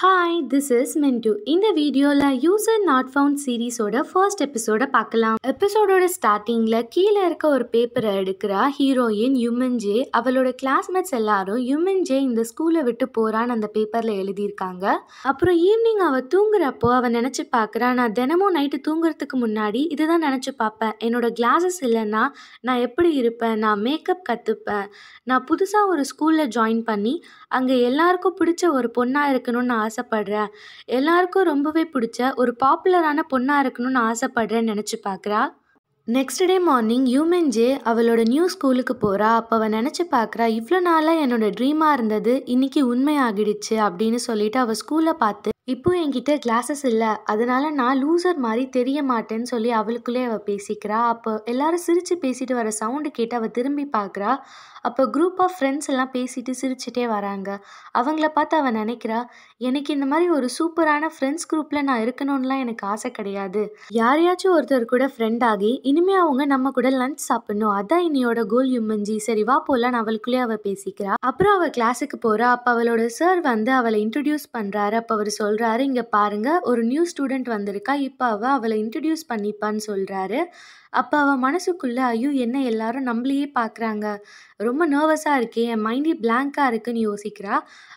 hi this is மென்டு இந்த வீடியோவில் யூசர் நாட் ஃபவுண்ட் சீரீஸோட ஃபர்ஸ்ட் எபிசோடை பார்க்கலாம் எபிசோடோட ஸ்டார்டிங்கில் கீழே இருக்க ஒரு பேப்பரை எடுக்கிறா ஹீரோயின் யுமன்ஜே அவளோட கிளாஸ்மேட்ஸ் எல்லாரும் யுமன்ஜே இந்த ஸ்கூலை விட்டு போகிறான்னு அந்த பேப்பரில் எழுதியிருக்காங்க அப்புறம் ஈவினிங் அவள் தூங்குறப்போ அவள் நினச்சி பார்க்குறா நான் தினமும் நைட்டு தூங்குறதுக்கு முன்னாடி இதுதான் நினச்சி பார்ப்பேன் என்னோட கிளாஸஸ் இல்லைன்னா நான் எப்படி இருப்பேன் நான் மேக்கப் கற்றுப்பேன் நான் புதுசாக ஒரு ஸ்கூலில் ஜாயின் பண்ணி அங்கே எல்லாருக்கும் பிடிச்ச ஒரு பொண்ணாக இருக்கணும்னு ஆசைப்படுறேன் எல்லாருக்கும் ரொம்பவே பிடிச்ச ஒரு பாப்புலரான பொண்ணாக இருக்கணும்னு ஆசைப்படுறேன்னு நினச்சி பார்க்குறா next day morning human J அவளோட நியூ ஸ்கூலுக்கு போகிறா அப்போ அவள் நினச்சி பார்க்குறா இவ்வளோ நாளாக என்னோடய ட்ரீமாக இருந்தது இன்றைக்கி உண்மையாகிடுச்சு அப்படின்னு சொல்லிட்டு அவள் ஸ்கூலை பார்த்து இப்போ என்கிட்ட கிளாஸஸ் இல்லை அதனால் நான் லூசர் மாதிரி தெரிய மாட்டேன்னு சொல்லி அவளுக்குள்ளே அவள் பேசிக்கிறா அப்போ எல்லாரும் சிரித்து பேசிட்டு வர சவுண்டு கேட்டு அவள் திரும்பி பார்க்குறா அப்போ குரூப் ஆஃப் ஃப்ரெண்ட்ஸ் எல்லாம் பேசிட்டு சிரிச்சிட்டே வராங்க அவங்கள பார்த்து அவள் நினைக்கிறா எனக்கு இந்த மாதிரி ஒரு சூப்பரான ஃப்ரெண்ட்ஸ் குரூப்பில் நான் இருக்கணும்லாம் எனக்கு ஆசை கிடையாது யாரையாச்சும் ஒருத்தர் கூட ஃப்ரெண்ட் ஆகி இனிமேல் அவங்க நம்ம கூட லஞ்ச் சாப்பிடணும் அதான் இன்னையோட கோல் யுமஞ்சி சரி வா போலான்னு அவளுக்குள்ளேயே அவள் பேசிக்கிறா அப்புறம் அவள் கிளாஸுக்கு போகிறா அப்போ அவளோட சார் வந்து அவளை இன்ட்ரடியூஸ் பண்ணுறாரு அப்போ அவர் சொல் சொல்கிறாரு இங்கே பாருங்கள் ஒரு நியூ ஸ்டூடெண்ட் வந்திருக்கா இப்போ அவள் அவளை இன்ட்ரடியூஸ் பண்ணிப்பான்னு சொல்கிறாரு அப்போ அவள் மனசுக்குள்ளே ஐயோ என்ன எல்லாரும் நம்மளையே பார்க்குறாங்க ரொம்ப நர்வஸாக இருக்கே என் மைண்டே பிளாங்காக இருக்குன்னு யோசிக்கிறா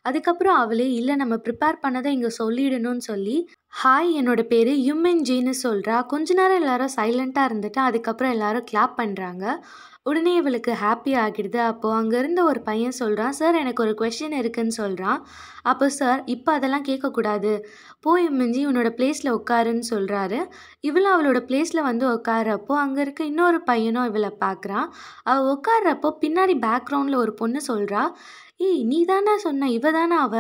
அதுக்கப்புறம் அவளே இல்லை நம்ம ப்ரிப்பேர் பண்ணதை இங்கே சொல்லிடணும்னு சொல்லி ஹாய் என்னோட பேர் யுமென் ஜீன்னு சொல்கிறா கொஞ்ச நேரம் எல்லாரும் சைலண்ட்டாக இருந்துட்டு அதுக்கப்புறம் எல்லாரும் கிளாப் பண்ணுறாங்க உடனே இவளுக்கு ஹாப்பி ஆகிடுது அப்போது அங்கேருந்து ஒரு பையன் சொல்கிறான் சார் எனக்கு ஒரு கொஷின் இருக்குதுன்னு சொல்கிறான் அப்போ சார் இப்போ அதெல்லாம் கேட்கக்கூடாது போய் மிஞ்சி உன்னோட பிளேஸில் உட்காருன்னு சொல்கிறாரு இவளும் அவளோட பிளேஸில் வந்து உட்காரப்போ அங்கே இருக்க இன்னொரு பையனும் இவளை பார்க்குறான் அவள் உட்காடுறப்போ பின்னாடி பேக்ரவுண்டில் ஒரு பொண்ணு சொல்கிறா ஏய் நீ தானே சொன்ன இவ தானே அவ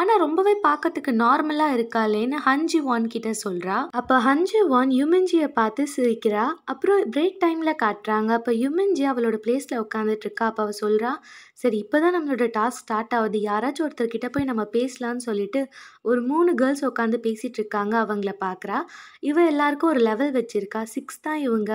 ஆனால் ரொம்பவே பார்க்கறதுக்கு நார்மலாக இருக்காளேன்னு ஹன்ஜி வான் கிட்ட சொல்கிறா அப்போ ஹஞ்சி வான் யுமின்ஜியை பார்த்து சிரிக்கிறா அப்புறம் பிரேக் டைமில் காட்டுறாங்க அப்போ யுமின்ஜி அவளோட பிளேஸ்ல உட்காந்துட்டு இருக்கா அப்போ அவள் சொல்கிறா சரி இப்போ தான் நம்மளோட டாஸ்க் ஸ்டார்ட் ஆகுது யாராச்சும் ஒருத்தர் கிட்ட போய் நம்ம பேசலான்னு சொல்லிட்டு ஒரு மூணு கேர்ள்ஸ் உட்காந்து பேசிட்டு இருக்காங்க அவங்கள பார்க்குறா இவ எல்லாருக்கும் ஒரு லெவல் வச்சிருக்கா சிக்ஸ் தான் இவங்க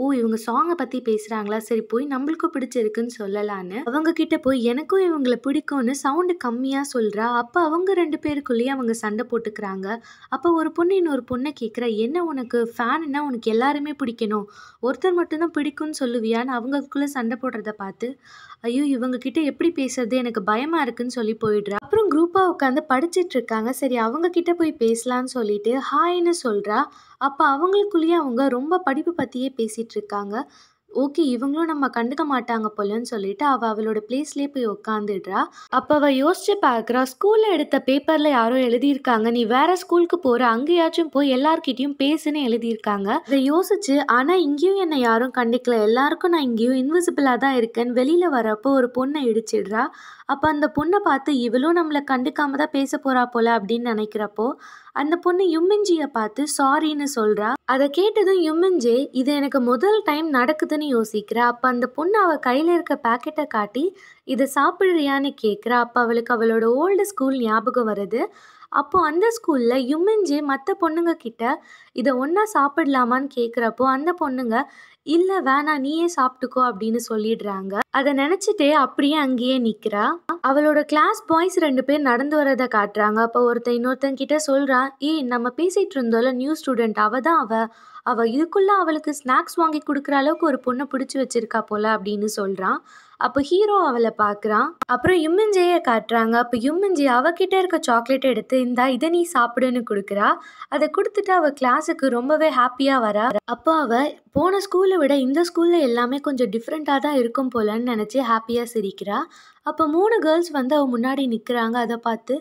ஓ இவங்க சாங்கை பற்றி பேசுகிறாங்களா சரி போய் நம்மளுக்கும் பிடிச்சிருக்குன்னு சொல்லலான்னு அவங்க கிட்ட போய் எனக்கும் இவங்க இவங்களை பிடிக்கும்னு சவுண்டு கம்மியாக சொல்கிறா அப்போ அவங்க ரெண்டு பேருக்குள்ளேயே அவங்க சண்டை போட்டுக்கிறாங்க அப்போ ஒரு பொண்ணு இன்னொரு பொண்ணை கேட்குறா என்ன உனக்கு ஃபேனுன்னா உனக்கு எல்லாருமே பிடிக்கணும் ஒருத்தர் மட்டும்தான் பிடிக்கும்னு சொல்லுவியான்னு அவங்களுக்குள்ளே சண்டை போடுறத பார்த்து ஐயோ இவங்கக்கிட்ட எப்படி பேசுறது எனக்கு பயமாக இருக்குன்னு சொல்லி போயிடுறா அப்புறம் குரூப்பாக உட்காந்து படிச்சுட்டு இருக்காங்க சரி அவங்கக்கிட்ட போய் பேசலான்னு சொல்லிட்டு ஹாய்னு சொல்கிறா அப்போ அவங்களுக்குள்ளேயே அவங்க ரொம்ப படிப்பு பற்றியே பேசிகிட்டு இருக்காங்க ஓகே இவங்களும் நம்ம கண்டுக்க மாட்டாங்க போலன்னு சொல்லிட்டு அவள் அவளோட பிளேஸ்லயே போய் உட்காந்துடுறா அப்போ அவள் யோசிச்சு பார்க்குறா ஸ்கூலில் எடுத்த பேப்பரில் யாரோ எழுதியிருக்காங்க நீ வேற ஸ்கூலுக்கு போகிற அங்கேயாச்சும் போய் எல்லார்கிட்டயும் பேசுன்னு எழுதியிருக்காங்க அதை யோசிச்சு ஆனால் இங்கேயும் என்னை யாரும் கண்டுக்கல எல்லாருக்கும் நான் இங்கேயும் இன்விசிபிளாக தான் இருக்கேன்னு வெளியில் வரப்போ ஒரு பொண்ணை இடிச்சிடுறா அப்போ அந்த பொண்ணை பார்த்து இவளும் நம்மளை கண்டுக்காம தான் பேச போகிறா போல அப்படின்னு நினைக்கிறப்போ அந்த பொண்ணு யுமிஞ்சிய பார்த்து சாரின்னு சொல்றா அதை கேட்டதும் யுமிஞ்சே இது எனக்கு முதல் டைம் நடக்குதுன்னு யோசிக்கிறா அப்ப அந்த பொண்ணு அவ கையில இருக்க பாக்கெட்டை காட்டி இதை சாப்பிடுறியான்னு கேட்குறா அப்ப அவளுக்கு அவளோட ஓல்டு ஸ்கூல் ஞாபகம் வருது அப்போ அந்த ஸ்கூலில் யுமின்ஜி மற்ற பொண்ணுங்க கிட்ட இதை ஒன்றா சாப்பிடலாமான்னு கேட்குறப்போ அந்த பொண்ணுங்க இல்லை வேணா நீயே சாப்பிட்டுக்கோ அப்படின்னு சொல்லிடுறாங்க அதை நினச்சிட்டு அப்படியே அங்கேயே நிற்கிறா அவளோட கிளாஸ் பாய்ஸ் ரெண்டு பேர் நடந்து வரதை காட்டுறாங்க அப்போ ஒருத்தன் இன்னொருத்தன் கிட்ட சொல்கிறான் ஏய் நம்ம பேசிகிட்டு இருந்தோம்ல நியூ ஸ்டூடெண்ட் அவள் தான் அவள் அவ இதுக்குள்ளே அவளுக்கு ஸ்நாக்ஸ் வாங்கி கொடுக்குற அளவுக்கு ஒரு பொண்ணை பிடிச்சி வச்சிருக்கா போல அப்படின்னு சொல்கிறான் அப்போ ஹீரோ அவளை பார்க்குறான் அப்புறம் யும்மஞ்சேயை காட்டுறாங்க அப்போ யும்மஞ்சே அவகிட்ட இருக்க சாக்லேட்டை எடுத்து இந்தா இதை நீ சாப்பிடுன்னு கொடுக்குறா அதை கொடுத்துட்டு அவள் கிளாஸுக்கு ரொம்பவே ஹாப்பியாக வரா அப்போ அவள் போன ஸ்கூலை விட இந்த ஸ்கூலில் எல்லாமே கொஞ்சம் டிஃப்ரெண்ட்டாக தான் இருக்கும் போலன்னு நினச்சி ஹாப்பியாக சிரிக்கிறா அப்போ மூணு கேர்ள்ஸ் வந்து அவள் முன்னாடி நிற்கிறாங்க அதை பார்த்து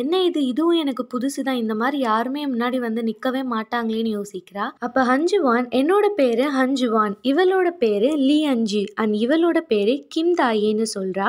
என்ன இது இதுவும் எனக்கு புதுசு தான் இந்த மாதிரி யாருமே முன்னாடி வந்து நிற்கவே மாட்டாங்களேன்னு யோசிக்கிறா அப்போ ஹஞ்சுவான் என்னோட பேரு ஹஞ்சுவான் இவளோட பேரு லீ அஞ்சி அண்ட் இவளோட பேரு கிம் தாயேன்னு சொல்றா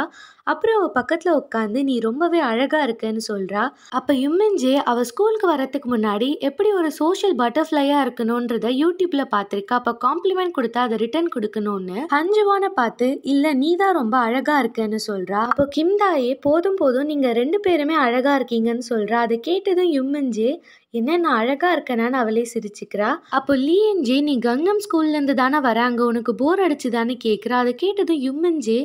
அப்புறம் அவள் பக்கத்தில் உட்காந்து நீ ரொம்பவே அழகாக இருக்கேன்னு சொல்கிறா அப்போ யுமென்ஜே அவள் ஸ்கூலுக்கு வரத்துக்கு முன்னாடி எப்படி ஒரு சோஷியல் பட்டர்ஃப்ளையாக இருக்கணுன்றத யூடியூப்பில் பார்த்துருக்கா அப்போ காம்ப்ளிமெண்ட் கொடுத்தா அதை ரிட்டர்ன் கொடுக்கணும்னு அஞ்சுவான பார்த்து இல்லை நீ தான் ரொம்ப அழகாக இருக்கேன்னு சொல்கிறா அப்போ கிம்தாயே போதும் போதும் நீங்கள் ரெண்டு பேருமே அழகாக இருக்கீங்கன்னு சொல்கிறா அதை கேட்டதும் யுமென்ஜே என்ன அழகா அழகாக அவளே சிரிச்சுக்கிறா அப்போ லீஎன்ஜே நீ ஸ்கூல்ல ஸ்கூல்லேருந்து தானே வராங்க உனக்கு போர் அடிச்சுதான்னு கேட்குறா அதை கேட்டதும் யும்மன்ஜே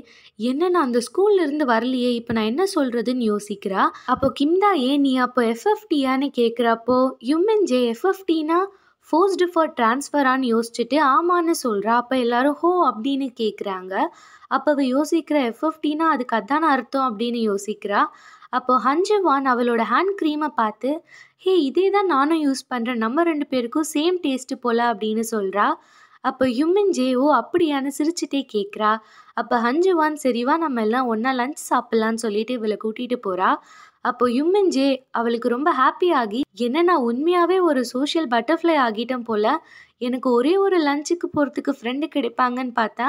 என்ன நான் அந்த இருந்து வரலையே இப்போ நான் என்ன சொல்கிறதுன்னு யோசிக்கிறா அப்போ கிம்தா ஏ நீ அப்போ எஃப்எஃப்டியான்னு கேட்குறப்போ யும்மன்ஜே எஃப்எஃப்டினா ஃபோர்ஸ்டு ஃபார் டிரான்ஸ்ஃபரான்னு யோசிச்சுட்டு ஆமான்னு சொல்கிறா அப்போ எல்லாரும் ஹோ அப்படின்னு கேட்குறாங்க அப்போ அவள் யோசிக்கிற எஃப்எஃப்டினா அதுக்கு அதான அர்த்தம் அப்படின்னு யோசிக்கிறா அப்போது ஹஞ்சுவான் அவளோட ஹேண்ட் க்ரீமை பார்த்து ஹே இதே தான் நானும் யூஸ் பண்ணுறேன் நம்ம ரெண்டு பேருக்கும் சேம் டேஸ்ட்டு போல அப்படின்னு சொல்கிறா அப்போ ஹியூமன் ஜே ஓ அப்படியான்னு சிரிச்சுட்டே கேட்குறா அப்போ ஹஞ்சுவான் சரிவா நம்ம எல்லாம் ஒன்றா லஞ்ச் சாப்பிட்லான்னு சொல்லிட்டு இவளை கூட்டிகிட்டு போகிறா அப்போ ஹியூமன் ஜே அவளுக்கு ரொம்ப ஹாப்பி ஆகி என்ன நான் உண்மையாகவே ஒரு சோஷியல் பட்டர்ஃப்ளை ஆகிட்டேன் போல் எனக்கு ஒரே ஒரு லஞ்சுக்கு போகிறதுக்கு ஃப்ரெண்டு கிடைப்பாங்கன்னு பார்த்தா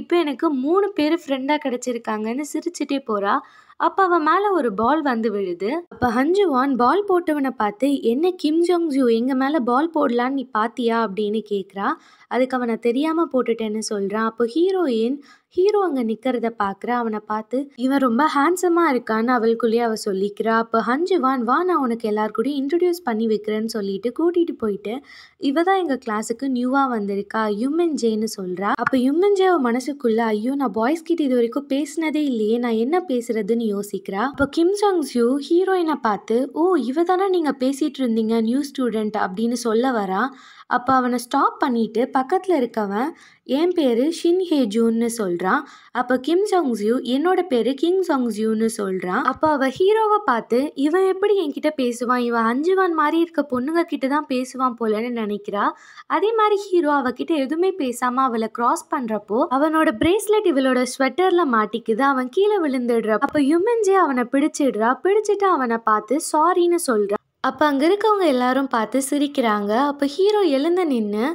இப்போ எனக்கு மூணு பேர் ஃப்ரெண்டாக கிடச்சிருக்காங்கன்னு சிரிச்சுட்டே போகிறா அப்போ அவன் மேலே ஒரு பால் வந்து விழுது அப்போ ஹஞ்சுவான் பால் போட்டவனை பார்த்து என்ன கிம் ஜோங் ஜூ எங்கள் மேலே பால் போடலான்னு நீ பார்த்தியா அப்படின்னு கேக்குறா அதுக்கு அவனை தெரியாமல் போட்டுட்டேன்னு சொல்கிறான் அப்போ ஹீரோயின் ஹீரோ அங்கே நிற்கிறத பார்க்குற அவனை பார்த்து இவன் ரொம்ப ஹேண்ட்ஸமாக இருக்கான்னு அவளுக்குள்ளேயே அவள் சொல்லிக்கிறா அப்போ ஹஞ்சு வான் வா நான் உனக்கு எல்லாருக்கூடையும் இன்ட்ரடியூஸ் பண்ணி வைக்கிறேன்னு சொல்லிட்டு கூட்டிகிட்டு போயிட்டு இவ தான் எங்கள் கிளாஸுக்கு நியூவாக வந்திருக்கா யுமன் ஜேன்னு சொல்கிறா அப்போ யுமன் ஜே மனசுக்குள்ளே ஐயோ நான் பாய்ஸ் கிட்ட இது வரைக்கும் பேசினதே இல்லையே நான் என்ன பேசுறதுன்னு யோசிக்கிறா அப்போ கிம் சாங் யூ ஹீரோயினை பார்த்து ஓ இவ தானே நீங்கள் பேசிகிட்டு இருந்தீங்க நியூ ஸ்டூடெண்ட் அப்படின்னு சொல்ல வரா அப்போ அவனை ஸ்டாப் பண்ணிவிட்டு பக்கத்தில் இருக்கவன் என் பேர் ஷின் ஹே ஜூன்னு சொல்கிறான் அப்போ கிம் ஜியூ என்னோட பேர் கிங் ஜியூன்னு சொல்கிறான் அப்போ அவள் ஹீரோவை பார்த்து இவன் எப்படி என்கிட்ட பேசுவான் இவன் அஞ்சுவான் மாதிரி இருக்க பொண்ணுங்க கிட்ட தான் பேசுவான் போலன்னு நினைக்கிறா அதே மாதிரி ஹீரோ அவகிட்ட எதுவுமே பேசாமல் அவளை க்ராஸ் பண்ணுறப்போ அவனோட பிரேஸ்லெட் இவளோட ஸ்வெட்டரில் மாட்டிக்குது அவன் கீழே விழுந்துடுறா அப்போ யுமன்ஜே அவனை பிடிச்சிடுறா பிடிச்சிட்டு அவனை பார்த்து சாரின்னு சொல்கிறான் அப்போ அங்கே இருக்கவங்க எல்லாரும் பார்த்து சிரிக்கிறாங்க அப்போ ஹீரோ எழுந்து நின்று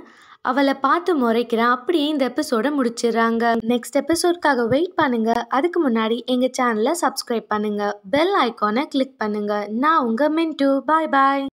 அவளை பார்த்து முறைக்கிறேன் அப்படியே இந்த எபிசோடை முடிச்சிடுறாங்க நெக்ஸ்ட் எபிசோட்காக வெயிட் பண்ணுங்க அதுக்கு முன்னாடி எங்கள் சேனலை சப்ஸ்கிரைப் பண்ணுங்க பெல் ஐக்கானை கிளிக் பண்ணுங்க நான் உங்கள் மின்ட்டு பாய் பாய்